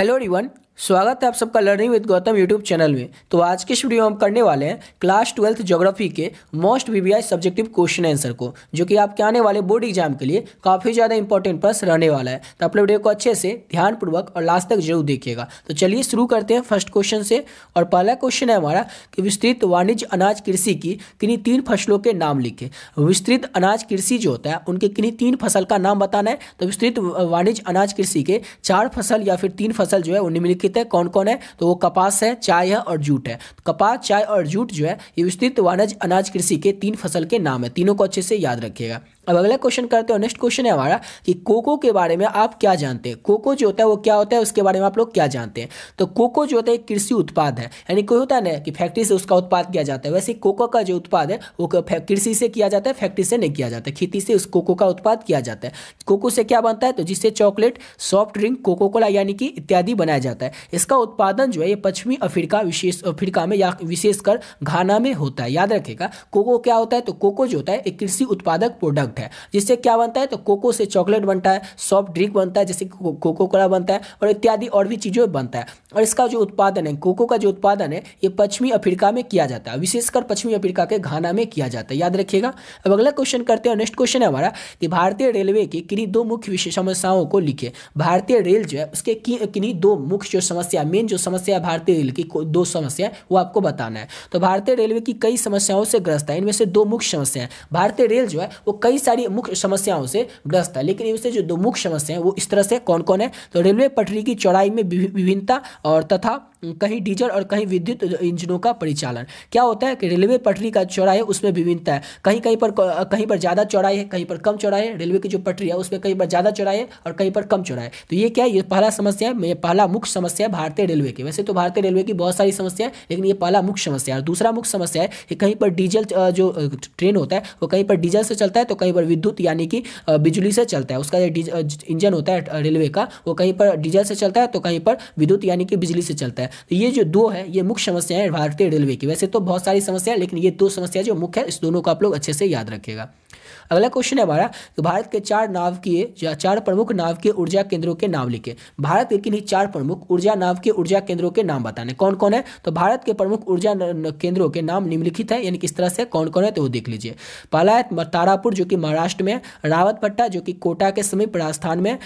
Hello everyone, स्वागत है आप सबका learning with Gautam YouTube channel में तो आज के इस वीडियो में हम करने वाले हैं क्लास ट्वेल्थ ज्योग्राफी के most VVI subjective question answer को जो कि आपके आने वाले बोर्ड एग्जाम के लिए काफ़ी ज़्यादा इंपॉर्टेंट प्रश्न रहने वाला है तो अपने वीडियो को अच्छे से ध्यानपूर्वक और लास्ट तक जरूर देखिएगा तो चलिए शुरू करते हैं फर्स्ट क्वेश्चन से और पहला क्वेश्चन है हमारा कि विस्तृत वाणिज्य अनाज कृषि की किन्हीं तीन फसलों के नाम लिखे विस्तृत अनाज कृषि जो होता है उनके किन्हीं तीन फसल का नाम बताना है तो विस्तृत वाणिज्य अनाज कृषि के चार फसल या फिर तीन फसल जो है वो निम्नलिखित है कौन कौन है तो वो कपास है चाय है और जूट है तो कपास चाय और जूट जो है ये विस्तृत वाणिज्य अनाज कृषि के तीन फसल के नाम है तीनों को अच्छे से याद रखिएगा अब अगला क्वेश्चन करते हैं नेक्स्ट क्वेश्चन है हमारा कि कोको के बारे में आप क्या जानते हैं कोको जो होता है वो क्या होता है उसके बारे में आप लोग क्या जानते हैं तो कोको जो होता है कृषि उत्पाद है यानी कोई होता है ना कि फैक्ट्री से उसका उत्पाद किया जाता है वैसे कोको का जो उत्पाद है वो कृषि से किया जाता है फैक्ट्री से नहीं किया जाता खेती से उस कोको का उत्पाद किया जाता है कोको से क्या बनता है तो जिससे chocolate soft drink Coca Cola यानी कि इत्यादि बनाया जाता है इसका उत्पादन जो है ये पश्चिमी अफ्रीका विशेष अफ्रीका में या विशेषकर घाना में होता है याद रखेगा कोको क्या होता है तो कोको जो होता है एक कृषि उत्पादक प्रोडक्ट प्रोडक्ट है जिससे क्या बनता है तो कोको से चॉकलेट बनता है सॉफ्ट ड्रिंक बनता है जैसे कोको कोला बनता है और इत्यादि और भी चीज़ें बनता है और इसका जो उत्पादन है कोको का जो उत्पादन है ये पश्चिमी अफ्रीका में किया जाता है विशेषकर पश्चिमी अफ्रीका के घाना में किया जाता है याद रखिएगा अब अगला क्वेश्चन करते हैं नेक्स्ट क्वेश्चन है हमारा कि भारतीय रेलवे की किन्हीं दो मुख्य समस्याओं को लिखे भारतीय रेल जो है उसके किन्हीं दो मुख्य जो समस्या मेन जो समस्या भारतीय रेल की दो समस्या वो आपको बताना है तो भारतीय रेलवे की कई समस्याओं से ग्रस्त है इनमें से दो मुख्य समस्या है भारतीय रेल जो है वो कई सारी मुख्य समस्याओं से ग्रस्त है लेकिन इनसे जो दो मुख्य समस्या है वो इस तरह से कौन कौन है तो रेलवे पटरी की चौड़ाई में विभिन्नता और तथा कहीं डीजल और कहीं विद्युत इंजनों का परिचालन क्या होता है कि रेलवे पटरी का चौड़ाई है उसमें विभिन्नता है कहीं कहीं पर कहीं पर ज़्यादा चौड़ाई है कहीं पर कम चौड़ाई है रेलवे की जो पटरी है उसमें कहीं पर ज़्यादा चौड़ाई है और कहीं पर कम चौड़ाई है तो ये क्या है ये पहला समस्या है ये पहला मुख्य समस्या है भारतीय रेलवे की वैसे तो भारतीय रेलवे की बहुत सारी समस्या है लेकिन ये पहला मुख्य समस्या है और दूसरा मुख्य समस्या है कि कहीं पर डीजल जो ट्रेन होता है वो कहीं पर डीजल से चलता है तो कहीं पर विद्युत यानी कि बिजली से चलता है उसका जो इंजन होता है रेलवे का वो कहीं पर डीजल से चलता है तो कहीं पर विद्युत यानी कि बिजली से चलता है है तो ये जो दो है ये मुख्य समस्याएं भारतीय रेलवे की वैसे तो बहुत सारी समस्याएं लेकिन ये दो समस्या जो मुख्य है इस दोनों को आप लोग अच्छे से याद रखेगा अगला क्वेश्चन है हमारा कि भारत के चार नावकीय के चार प्रमुख नावकीय ऊर्जा केंद्रों के नाम लिखे भारत के किन्हीं चार प्रमुख ऊर्जा नाव के ऊर्जा केंद्रों के नाम बताने कौन कौन है तो भारत के प्रमुख ऊर्जा केंद्रों के नाम निम्नलिखित है यानी किस तरह से कौन कौन है तो वो देख लीजिए पहला है तारापुर जो कि महाराष्ट्र में रावतपट्टा जो कि कोटा के समीप राजस्थान में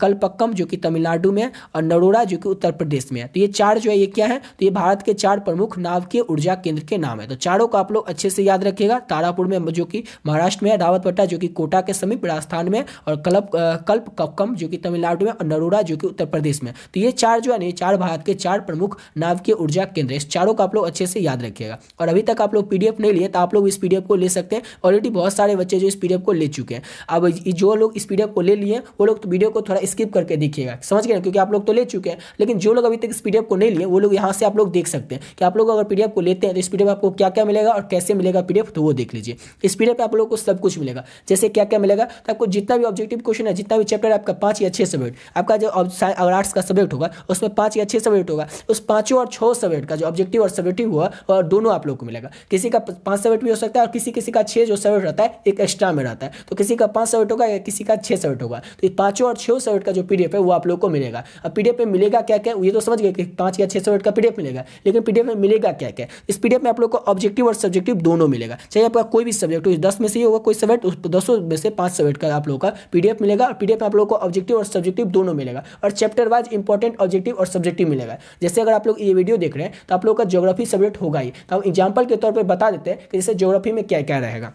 कलपक्कम जो कि तमिलनाडु में और नरोड़ा जो कि उत्तर प्रदेश में है तो ये चार जो है ये क्या है तो ये भारत के चार प्रमुख नाव के ऊर्जा केंद्र के नाम है तो चारों को आप लोग अच्छे से याद रखिएगा तारापुर में जो कि महाराष्ट्र में है रावत पट्टा जो कि कोटा के समीप राजस्थान में और कल्प कल्प कक्कम जो कि तमिलनाडु में और नरोड़ा जो कि उत्तर प्रदेश में तो ये चार जो है चार भारत के चार प्रमुख नाभिकीय ऊर्जा केंद्र इस चारों का आप लोग अच्छे से याद रखिएगा और अभी तक आप लोग पी नहीं लिए तो आप लोग इस पी को ले सकते हैं ऑलरेडी बहुत सारे बच्चे जो इस पी को ले चुके हैं अब जो लोग इस पीडीएफ को ले लिए वो लोग तो वीडियो को थोड़ा स्किप करके देखिएगा समझ गए क्योंकि आप लोग तो ले चुके हैं लेकिन जो लोग अभी तक इस पी को नहीं लिए वो लोग यहाँ से आप लोग देख सकते हैं कि आप लोग अगर पी को लेते हैं तो इस पी आपको क्या क्या मिलेगा और कैसे मिलेगा पी तो वो देख लीजिए इस पी आप लोग को सब कुछ मिलेगा मिलेगा जैसे क्या क्या मिलेगा तो आपको जितना भी ऑब्जेक्टिव क्वेश्चन है जितना भी चैप्टर है आपका पाँच या छः सब्जेक्ट आपका जो अगर आर्ट्स का सब्जेक्ट होगा उसमें पाँच या छः सब्जेक्ट होगा उस पाँचों और छः सब्जेक्ट का जो ऑब्जेक्टिव और सब्जेक्टिव हुआ और दोनों आप लोग को मिलेगा किसी का पाँच सब्जेक्ट भी हो सकता है और किसी किसी का छः जो सब्जेक्ट रहता है एक एक्स्ट्रा में रहता है तो किसी का पाँच सब्जेक्ट होगा या किसी का छः सब्जेक्ट होगा तो पाँचों और छः सब्जेक्ट का जो पी है वो आप लोग को मिलेगा अब पी में मिलेगा क्या क्या ये तो समझ गए कि पाँच या छः सब्जेक्ट का पी मिलेगा लेकिन पी में मिलेगा क्या क्या इस पी में आप लोग को ऑब्जेक्टिव और सब्जेक्टिव दोनों मिलेगा चाहे आपका कोई भी सब्जेक्ट हो दस में से ही होगा कोई सब्जेक्ट उस दसों में से पाँच सब्जेक्ट का आप लोगों का पीडीएफ मिलेगा पीडीएफ में आप लोगों को ऑब्जेक्टिव और सब्जेक्टिव दोनों मिलेगा और चैप्टर वाइज इंपॉर्टेंट ऑब्जेक्टिव और सब्जेक्टिव मिलेगा जैसे अगर आप लोग ये वीडियो देख रहे हैं तो आप लोग का जोग्राफी सब्जेक्ट होगा ही तो हम एग्जाम्पल के तौर पर बता देते हैं कि जैसे जोग्राफी में क्या क्या रहेगा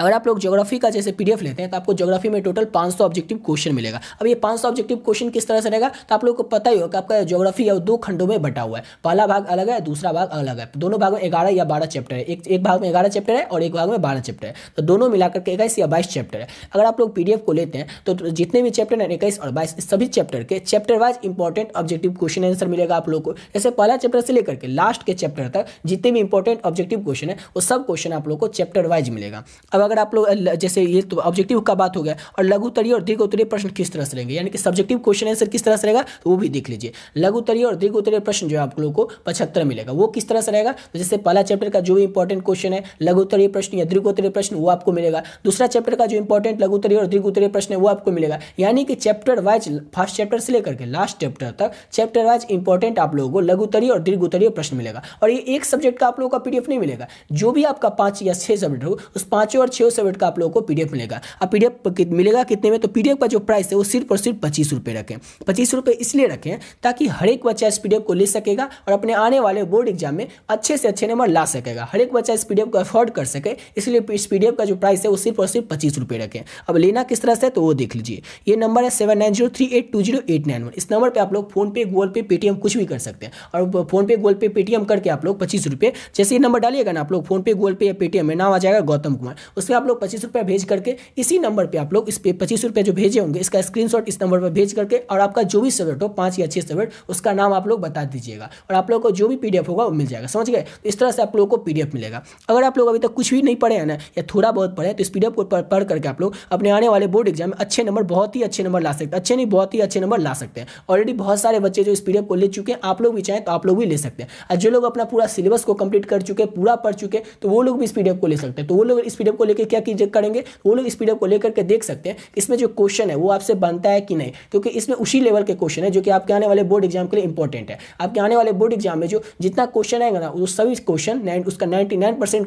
अगर आप लोग ज्योग्राफी का जैसे पीडीएफ लेते हैं तो आपको ज्योग्राफी में टोटल 500 ऑब्जेक्टिव क्वेश्चन मिलेगा अब ये 500 ऑब्जेक्टिव क्वेश्चन किस तरह से रहेगा तो आप लोग को पता ही होगा कि आपका ज्योग्राफी है दो खंडों में बटा हुआ है पहला भाग अलग है दूसरा भाग अलग है दोनों भाग में ग्यारह या बारह चैप्टर है एक एक भाग में ग्यारह चैप्टर है और एक भाग में बारह चैप्टर है तो दोनों मिलाकर के इक्कीस या बाईस चैप्टर है अगर आप लोग पी को लेते हैं तो जितने भी चैप्टर हैं इक्कीस और बाईस सभी चैप्टर के chapter wise important objective question answer मिलेगा आप लोग को जैसे पहला चैप्टर से लेकर के लास्ट के चैप्टर तक जितने भी इंपॉर्टेंट ऑब्जेक्टिव क्वेश्चन है वो सब क्वेश्चन आप लोग को चैप्टर वाइज मिलेगा अब अगर आप लोग जैसे ये तो ऑब्जेक्टिव का बात हो गया और लघु उत्तरीय और दीर्घ उत्तरीय प्रश्न किस तरह से रहेंगे यानी कि सब्जेक्टिव क्वेश्चन आंसर किस तरह से रहेगा तो वो भी देख लीजिए लघु उत्तरीय और दीर्घ उत्तरीय प्रश्न जो आप लोगों को पचहत्तर मिलेगा वो किस तरह से रहेगा तो जैसे पहला चैप्टर का जो भी इंपॉर्टेंट क्वेश्चन है लघु उत्तरीय प्रश्न या दीर्घ उत्तरीय प्रश्न वो आपको मिलेगा दूसरा चैप्टर का जो इंपॉर्टेंट लघु उत्तरीय और दीर्घ उत्तरीय प्रश्न है वो आपको मिलेगा यानी कि चैप्टर वाइज फर्स्ट चैप्टर से लेकर के लास्ट चैप्टर तक चैप्टर वाइज इंपॉर्टेंट आप लोगों को लघु उत्तरीय और दीर्घ उत्तरीय प्रश्न मिलेगा और ये एक सब्जेक्ट का आप लोगों का पीडीएफ नहीं मिलेगा जो भी आपका पाँच या छः सब्जेक्ट हो उस पाँच पाँचों और छः सौ का आप लोगों को पीडीएफ मिलेगा अब पीडीएफ मिलेगा कितने में तो पीडीएफ का जो प्राइस है वो सिर्फ और सिर्फ पच्चीस रुपये रखें पच्चीस रुपये इसलिए रखें ताकि हर एक बच्चा इस पीडीएफ को ले सकेगा और अपने आने वाले बोर्ड एग्जाम में अच्छे से अच्छे नंबर ला सकेगा हर एक बच्चा इस पीडीएफ को अफोर्ड कर सके इसलिए इस पीडीएफ का जो प्राइस है वो सिर्फ और सिर्फ पच्चीस रुपये रखें अब लेना किस तरह से तो वो देख लीजिए ये नंबर है seven nine zero three eight two zero eight nine one इस नंबर पर आप लोग फोनपे गूगल पे पेटीएम कुछ भी कर सकते हैं और फोनपे गूगल पे पेटीएम करके आप लोग पच्चीस रुपये जैसे ये नंबर डालिएगा ना आप लोग फोनपे गूगल पे या पेटीएम में नाम आ जाएगा गौतम कुमार उसमें आप लोग पच्चीस रुपया भेज करके इसी नंबर पर आप लोग इस पच्चीस रुपये जो भेजे होंगे इसका स्क्रीन इस नंबर पर भेज करके और आपका जो भी सब्जेक्ट हो पाँच या छः सब्जेक्ट उसका नाम आप लोग बता दीजिएगा और आप लोग को जो भी पी होगा वो मिल जाएगा समझ गए तो इस तरह से आप लोगों को पी मिलेगा अगर आप लोग अभी तक कुछ भी नहीं पढ़े हैं ना या थोड़ा बहुत पढ़े तो इस पी को पढ़ करके आप लोग अपने आने वाले बोर्ड एग्जाम में अच्छे नंबर बहुत ही अच्छे नंबर ला सकते अच्छे नहीं बहुत ही अच्छे नंबर ला सकते हैं ऑलरेडी बहुत सारे बच्चे जो इस पी को ले चुके हैं आप लोग भी चाहें तो आप लोग भी ले सकते हैं और जो लोग अपना पूरा सिलेबस को कंप्लीट कर चुके पूरा पढ़ चुके तो वो लोग भी इस पी को ले सकते हैं तो वो लोग इस पी स्पीडअप को लेकर क्या कीजिए करेंगे वो लोग स्पीडअप को लेकर के देख सकते हैं इसमें जो क्वेश्चन है वो आपसे बनता है कि नहीं क्योंकि इसमें उसी लेवल के क्वेश्चन है जो कि आपके आने वाले बोर्ड एग्जाम के लिए इंपॉर्टेंट है आपके आने वाले बोर्ड एग्जाम में जो जितना क्वेश्चन आएगा ना वो सभी क्वेश्चन उसका नाइन्टी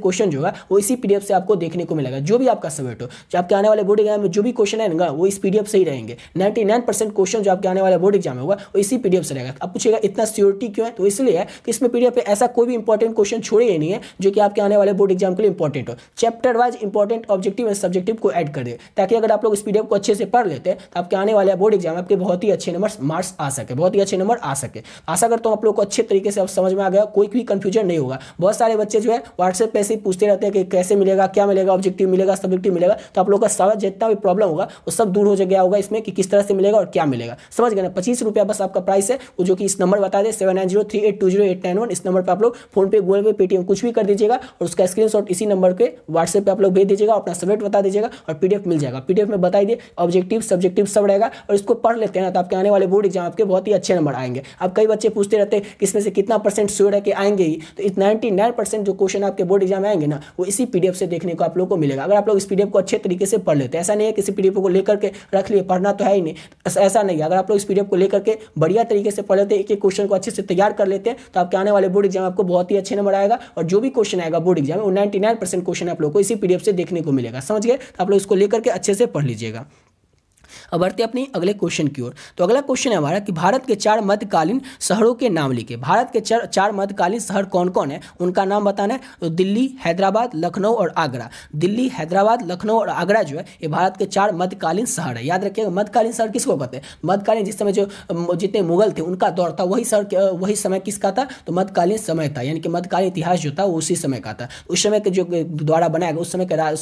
क्वेश्चन जो है वो इसी पीडीएफ से आपको देखने को मिलेगा जो भी आपका सब्जेक्ट हो जो आपके आने वाले बोर्ड एग्जाम में जो भी क्वेश्चन आएगा वो इस पीडीएफ से ही रहेंगे नाइन्टी क्वेश्चन जो आपके आने वाले बोर्ड एग्जाम होगा वो इसी पीडीएफ से रहेगा आप पूछेगा इतना सियोरिटी क्यों है तो इसलिए है कि इसमें पीडीएफ पे ऐसा कोई भी इंपॉर्टेंट क्वेश्चन छोड़े ही नहीं है जो कि आपके आने वाले बोर्ड एग्जाम के लिए इंपॉर्टेंट हो चैप्टर वाइज पाँच इंपॉर्टेंट ऑब्जेक्टिव एंड सब्जेक्टिव को ऐड कर दे ताकि अगर आप लोग इस पीडीएफ को अच्छे से पढ़ लेते हैं तो आपके आने वाले बोर्ड एग्जाम आपके बहुत ही अच्छे नंबर मार्क्स आ सके बहुत ही अच्छे नंबर आ सके आशा करता हूँ आप लोग को अच्छे तरीके से समझ में आ गया कोई भी कंफ्यूजन नहीं होगा बहुत सारे बच्चे जो है व्हाट्सएप पर से पूछते रहते हैं कि कैसे मिलेगा क्या मिलेगा ऑब्जेक्टिव मिलेगा सब्जेक्टिव मिलेगा तो आप लोग का सारा जितना भी प्रॉब्लम होगा वो सब दूर हो गया होगा इसमें कि किस तरह से मिलेगा और क्या मिलेगा समझ गए ना पच्चीस रुपया बस आपका प्राइस है जो कि इस नंबर बता दे seven nine zero three eight two zero eight nine one इस नंबर पर आप लोग फोन पे गूगल पे पेटीएम कुछ भी कर दीजिएगा और उसका स्क्रीनशॉट इसी नंबर के व्हाट्सएप पे आप लोग भेज दीजिएगा अपना सब्जेक्ट बता दीजिएगा और पी मिल जाएगा पी में बताई दिए ऑब्जेक्टिव सब्जेक्टिव सब रहेगा और इसको पढ़ लेते हैं ना तो आपके आने वाले बोर्ड एग्जाम आपके बहुत ही अच्छे नंबर आएंगे अब कई बच्चे पूछते रहते हैं कि इसमें से कितना परसेंट श्योर है कि आएंगे ही तो इस नाइन्टी जो क्वेश्चन आपके बोर्ड एग्जाम आएंगे ना वो इसी पी से देखने को आप लोग को मिलेगा अगर आप लोग इस पी को अच्छे तरीके से पढ़ लेते हैं ऐसा नहीं है किसी पी को लेकर के रख लिए पढ़ना तो है ही नहीं ऐसा नहीं है अगर आप लोग इस पी को लेकर के बढ़िया तरीके से पढ़ लेते हैं एक एक क्वेश्चन को अच्छे से तैयार कर लेते हैं तो आपके आने वाले बोर्ड एग्जाम आपको बहुत ही अच्छे नंबर आएगा और जो भी क्वेश्चन आएगा बोर्ड एग्जाम में वो नाइन्टी क्वेश्चन आप लोग को इसी पी पीडीएफ से देखने को मिलेगा समझ गए तो आप लोग इसको लेकर के अच्छे से पढ़ लीजिएगा अब बढ़ते अपने अगले क्वेश्चन की ओर तो अगला क्वेश्चन है हमारा कि भारत के चार मध्यकालीन शहरों के नाम लिखे भारत के चार चार मध्यकालीन शहर कौन कौन है उनका नाम बताना है तो दिल्ली हैदराबाद लखनऊ और आगरा दिल्ली हैदराबाद लखनऊ और आगरा जो है ये भारत के चार मध्यकालीन शहर है याद रखिएगा मध्यकालीन शहर किसको कहते हैं मध्यकालीन जिस समय जो जितने मुगल थे उनका दौर था वही शहर वही समय किसका था तो मध्यकालीन समय था यानी कि मध्यकालीन इतिहास जो था उसी समय का था उस समय के जो द्वारा बनाया गया उस समय के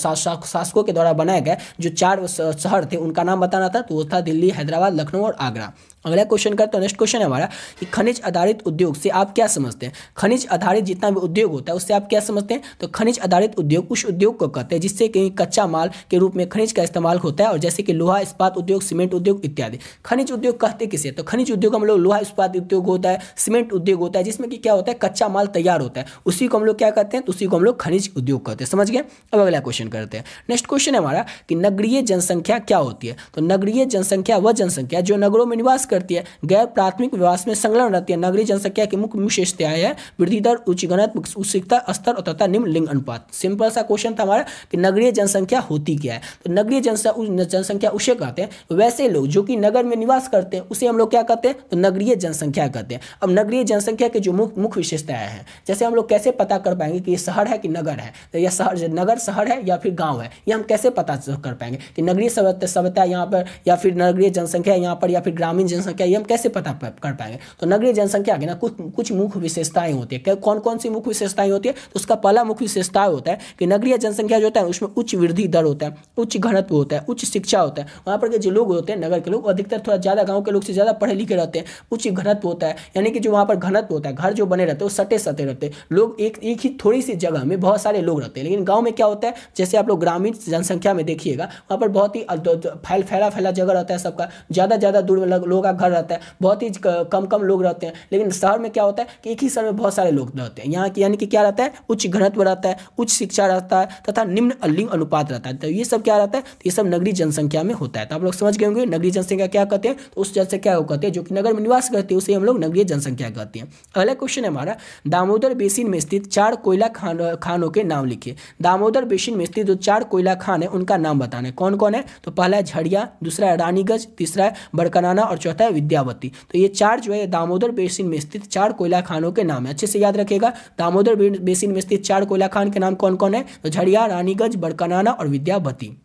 शासकों के द्वारा बनाया गया जो चार शहर थे उनका नाम बताना आना था तो वो था दिल्ली हैदराबाद लखनऊ और आगरा अगला क्वेश्चन करते हैं नेक्स्ट क्वेश्चन हमारा कि खनिज आधारित उद्योग से आप क्या समझते हैं खनिज आधारित जितना भी उद्योग होता है उससे आप क्या समझते हैं तो खनिज आधारित उद्योग उस उद्योग को कहते हैं जिससे कि कच्चा माल के रूप में खनिज का इस्तेमाल होता है और जैसे कि लोहा इस्पात उद्योग सीमेंट उद्योग इत्यादि खनिज उद्योग कहते किसे तो खनिज उद्योग हम लोग लोहा इस्पात उद्योग होता है सीमेंट उद्योग होता है जिसमें कि क्या होता है कच्चा माल तैयार होता है उसी को हम लोग क्या कहते हैं तो उसी को हम लोग खनिज उद्योग कहते हैं समझ गए अब अगला क्वेश्चन करते हैं नेक्स्ट क्वेश्चन हमारा कि नगरीय जनसंख्या क्या होती है तो नगरीय जनसंख्या वह जनसंख्या जो नगरों में निवास करती है गैर प्राथमिक विवास में संलग्न रहती है नगरीय जनसंख्या की मुख्य विशेषता है वृद्धि दर उच्च गणत उच्चिकता स्तर और तथा निम्न लिंग अनुपात सिंपल सा क्वेश्चन था हमारा कि नगरीय जनसंख्या होती क्या है तो नगरीय जनसंख्या उसे कहते हैं वैसे लोग जो कि नगर में निवास करते हैं उसे हम लोग क्या कहते हैं तो नगरीय जनसंख्या कहते हैं अब नगरीय जनसंख्या की जो मुख्य मुख्य विशेषताएं हैं जैसे हम लोग कैसे पता कर पाएंगे कि ये शहर है कि नगर है तो यह शहर नगर शहर है या फिर गाँव है ये हम कैसे पता कर पाएंगे कि नगरीय सभ्यता यहाँ पर या फिर नगरीय जनसंख्या यहाँ पर या फिर ग्रामीण जनसंख्या ये हम कैसे पता कर पाएंगे तो नगरीय जनसंख्या के ना कुछ कुछ मुख्य विशेषताएं होती है कौन कौन सी मुख्य विशेषताएं होती है तो उसका पहला मुख्य विशेषता होता है कि नगरीय जनसंख्या जो होता है उसमें उच्च वृद्धि दर होता है उच्च घनत्व होता है उच्च शिक्षा होता है वहाँ पर जो लोग होते हैं नगर के लोग अधिकतर थोड़ा ज़्यादा गाँव के लोग से ज़्यादा पढ़े लिखे रहते हैं उच्च घनत्व होता है यानी कि जो वहाँ पर घनत्व होता है घर जो बने रहते हैं वो सटे सटे रहते हैं लोग एक एक ही थोड़ी सी जगह में बहुत सारे लोग रहते हैं लेकिन गाँव में क्या होता है जैसे आप लोग ग्रामीण जनसंख्या में देखिएगा वहाँ पर बहुत ही तो, तो, फैल फैला फैला जगह रहता है सबका ज़्यादा ज़्यादा दूर में लोग का घर रहता है बहुत ही कम कम लोग रहते हैं लेकिन शहर में क्या होता है कि एक ही शहर में बहुत सारे लोग रहते हैं यहाँ की यानी कि क्या रहता है उच्च घनत्व रहता है उच्च शिक्षा रहता है तथा निम्न लिंग अनुपात रहता है तो ये सब क्या रहता है तो ये सब नगरी जनसंख्या में होता है तो आप लोग समझ गए होंगे नगरीय जनसंख्या क्या कहते हैं तो उस जल जनसंख्या को कहते हैं जो कि नगर में निवास करते हैं उसे हम लोग नगरीय जनसंख्या कहते हैं अगला क्वेश्चन है हमारा दामोदर बेसिन में स्थित चार कोयला खान खानों के नाम लिखिए दामोदर बेसिन में स्थित जो चार कोयला खान है उनका नाम बताना है कौन कौन है तो पहला है झड़िया दूसरा है रानीगंज तीसरा है बड़कनाना और चौथा जाता है विद्यावती तो ये चार जो है दामोदर बेसिन में स्थित चार कोयला खानों के नाम है अच्छे से याद रखेगा दामोदर बेसिन में स्थित चार कोयला खान के नाम कौन कौन है तो झड़िया रानीगंज बड़कनाना और विद्यावती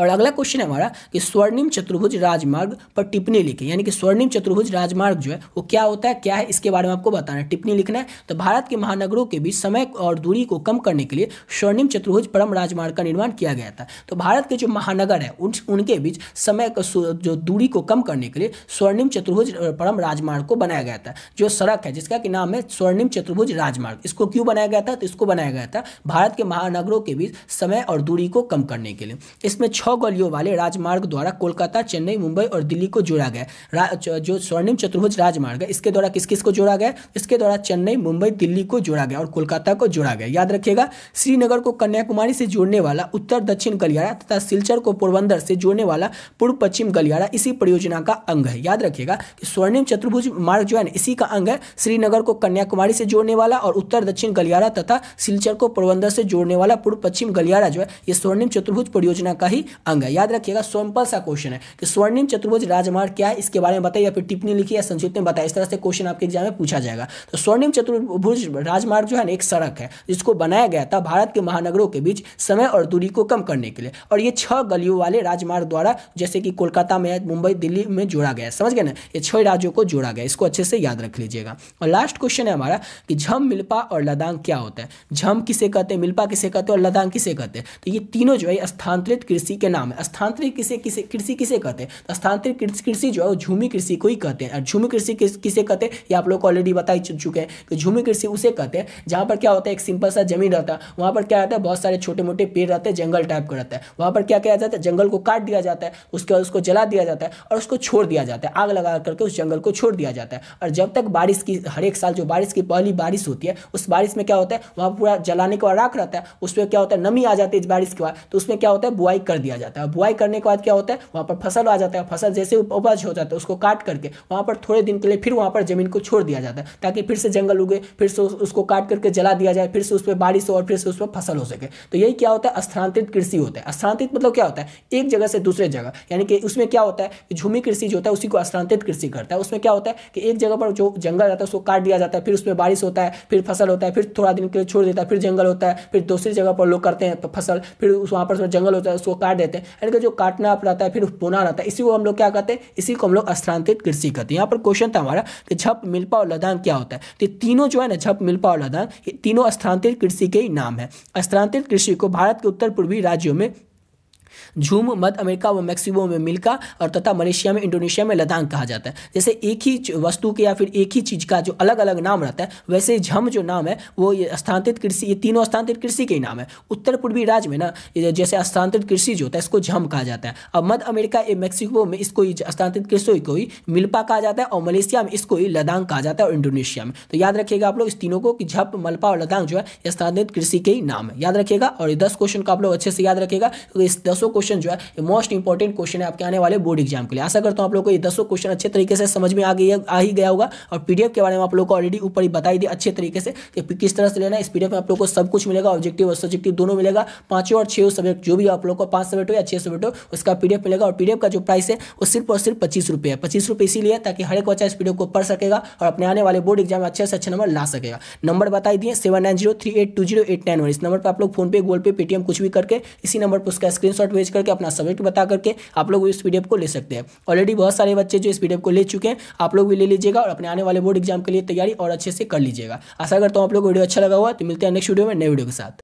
और अगला क्वेश्चन है हमारा कि स्वर्णिम चतुर्भुज राजमार्ग पर टिप्पणी लिखें यानी कि स्वर्णिम चतुर्भुज राजमार्ग जो है वो क्या होता है क्या है इसके बारे में आपको बताना है टिप्पणी लिखना है तो भारत के महानगरों के बीच समय और दूरी को कम करने के लिए स्वर्णिम चतुर्भुज परम राजमार्ग का निर्माण किया गया था तो भारत के जो महानगर है उनके बीच समय जो दूरी को कम करने के लिए स्वर्णिम चतुर्भुज परम राजमार्ग को बनाया गया था जो सड़क है जिसका कि नाम है स्वर्णिम चतुर्भुज राजमार्ग इसको क्यों बनाया गया था तो इसको बनाया गया था भारत के महानगरों के बीच समय और दूरी को कम करने के लिए इसमें छः गलियों वाले राजमार्ग द्वारा कोलकाता चेन्नई मुंबई और दिल्ली को जोड़ा गया जो स्वर्णिम चतुर्भुज राजमार्ग है इसके द्वारा किस किस को जोड़ा गया इसके द्वारा चेन्नई मुंबई दिल्ली को जोड़ा गया और कोलकाता को जोड़ा गया याद रखिएगा श्रीनगर को कन्याकुमारी से जोड़ने वाला उत्तर दक्षिण गलियारा तथा सिलचर को पोरबंदर से जोड़ने वाला पूर्व पश्चिम गलियारा इसी परियोजना का अंग है याद रखिएगा कि स्वर्णिम चतुर्भुज मार्ग जो है ना इसी का अंग है श्रीनगर को कन्याकुमारी से जोड़ने वाला और उत्तर दक्षिण गलियारा तथा सिलचर को पोरबंदर से जोड़ने वाला पूर्व पश्चिम गलियारा जो है ये स्वर्णिम चतुर्भुज परियोजना का ही अंग है याद रखिएगा सिंपल सा क्वेश्चन है कि स्वर्णिम चतुर्भुज राजमार्ग क्या है इसके बारे में बताइए या फिर टिप्पणी लिखिए या संक्षिप्त में बताइए इस तरह से क्वेश्चन आपके एग्जाम में पूछा जाएगा तो स्वर्णिम चतुर्भुज राजमार्ग जो है ना एक सड़क है जिसको बनाया गया था भारत के महानगरों के बीच समय और दूरी को कम करने के लिए और ये छह गलियों वाले राजमार्ग द्वारा जैसे कि कोलकाता में मुंबई दिल्ली में जोड़ा गया समझ गए ना ये छह राज्यों को जोड़ा गया इसको अच्छे से याद रख लीजिएगा और लास्ट क्वेश्चन है हमारा कि झम मिल्पा और लदांग क्या होता है झम किसे कहते हैं मिल्पा किसे कहते हैं और लदांग किसे कहते हैं तो ये तीनों जो है स्थानांतरित कृषि के नाम है स्थानांतरित किसे किसे कृषि किसे कहते हैं तो स्थानांतरित कृषि जो है झूमी कृषि को ही कहते हैं झूमी कृषि किसे कहते हैं ये आप लोग ऑलरेडी बता ही चुके हैं कि झूमी कृषि उसे कहते हैं जहाँ पर क्या होता है एक सिंपल सा जमीन रहता है वहाँ पर क्या रहता है बहुत सारे छोटे मोटे पेड़ रहते हैं जंगल टाइप का रहता है वहाँ पर क्या किया जाता है जंगल को काट दिया जाता है उसके बाद उसको जला दिया जाता है और उसको छोड़ दिया जाता है आग लगा करके उस जंगल को छोड़ दिया जाता है और जब तक बारिश की हर एक साल जो बारिश की पहली बारिश होती है उस बारिश में क्या होता है वहाँ पूरा जलाने के बाद राख रहता है उसमें क्या होता है नमी आ जाती है इस बारिश के बाद तो उसमें क्या होता है बुआई कर दिया दिया जाता है बुआई करने के बाद क्या होता है वहाँ पर फसल आ जाता है फसल जैसे उपज हो जाता है उसको काट करके वहाँ पर थोड़े दिन के लिए फिर वहाँ पर ज़मीन को छोड़ दिया जाता है ताकि फिर से जंगल उगे फिर से उसको काट करके जला दिया जाए फिर से उस पर बारिश हो और फिर से उस पर फसल हो सके तो यही क्या होता है स्थानांतरित कृषि होता है स्थानांतरित मतलब क्या होता है एक जगह से दूसरे जगह यानी कि उसमें क्या होता है झूमि झूमी कृषि जो होता है उसी को स्थानांतरित कृषि करता है उसमें क्या होता है कि एक जगह पर जो जंगल रहता है उसको काट दिया जाता है फिर उसमें बारिश होता है फिर फसल होता है फिर थोड़ा दिन के लिए छोड़ देता है फिर जंगल होता है फिर दूसरी जगह पर लोग करते हैं तो फसल फिर वहाँ पर जंगल होता है उसको काट देते हैं यानी कि जो काटना आप रहता है फिर पुनः रहता है इसी को हम लोग क्या कहते हैं इसी को हम लोग स्थानांतरित कृषि कहते हैं यहाँ पर क्वेश्चन था हमारा कि झप मिल्पा और लदान क्या होता है तो तीनों जो है ना झप मिल्पा और लदान ये तीनों स्थानांतरित कृषि के ही नाम है स्थानांतरित कृषि को भारत के उत्तर पूर्वी राज्यों में झूम मध्य अमेरिका व मैक्सिको में मिल्का और तथा मलेशिया में इंडोनेशिया में लदांग कहा जाता है जैसे एक ही वस्तु के या फिर एक ही चीज़ का जो अलग अलग नाम रहता है वैसे झम जो नाम है वो ये स्थानांतरित कृषि ये तीनों स्थानांतरित कृषि के ही नाम है उत्तर पूर्वी राज्य में ना जैसे स्थानांतरित कृषि जो होता है इसको झम कहा जाता है अब मध्य अमेरिका ए मैक्सिको में इसको स्थानांतरित कृषि को ही मिल्पा कहा जाता है और मलेशिया में इसको ही लदांग कहा जाता है और इंडोनेशिया में तो याद रखिएगा आप लोग इस तीनों को कि झप मलपा और लदांग जो है स्थानांतरित कृषि के ही नाम है याद रखिएगा और दस क्वेश्चन का आप लोग अच्छे से याद रखिएगा तो इस दसों क्वेश्चन जो है मोस्ट इंपॉर्टेंट क्वेश्चन है आपके आने वाले बोर्ड एग्जाम के लिए आशा करता हूँ आप लोग को ये दसों क्वेश्चन अच्छे तरीके से समझ में आ गई आ ही गया होगा और पीडीएफ के बारे में आप लोग को ऑलरेडी ऊपर ही बताई दी अच्छे तरीके से कि किस तरह से लेना है इस पीडीएफ में आप लोग को सब कुछ मिलेगा ऑब्जेक्टिव और सब्जेक्टिव दोनों मिलेगा पांचों और छह सब्जेक्ट जो भी आप लोग को पांच सब्जेक्ट हो या छह सब्जेक्ट हो उसका पीडीएफ मिलेगा और पीडीएफ का जो प्राइस है वो सिर्फ और सिर्फ पच्चीस रुपये है पच्चीस रुपये इसीलिए ताकि हर एक बच्चा इस पीडीएफ को पढ़ सकेगा और अपने आने वाले बोर्ड एग्जाम में अच्छे से अच्छे नंबर ला सकेगा नंबर बताई दिए seven nine zero three eight two zero eight nine one इस नंबर पर आप लोग फोन पे गूगल पे पेटीएम कुछ भी करके इसी नंबर पर उसका स्क्रीनशॉट डॉट भेज करके अपना सब्जेक्ट बता करके आप लोग इस पीडीएफ को ले सकते हैं ऑलरेडी बहुत सारे बच्चे जो इस पीडीएफ को ले चुके हैं आप लोग भी ले लीजिएगा और अपने आने वाले बोर्ड एग्जाम के लिए तैयारी और अच्छे से कर लीजिएगा आशा करता हूँ आप लोग वीडियो अच्छा लगा हुआ तो मिलते हैं नेक्स्ट वीडियो में नए वीडियो के साथ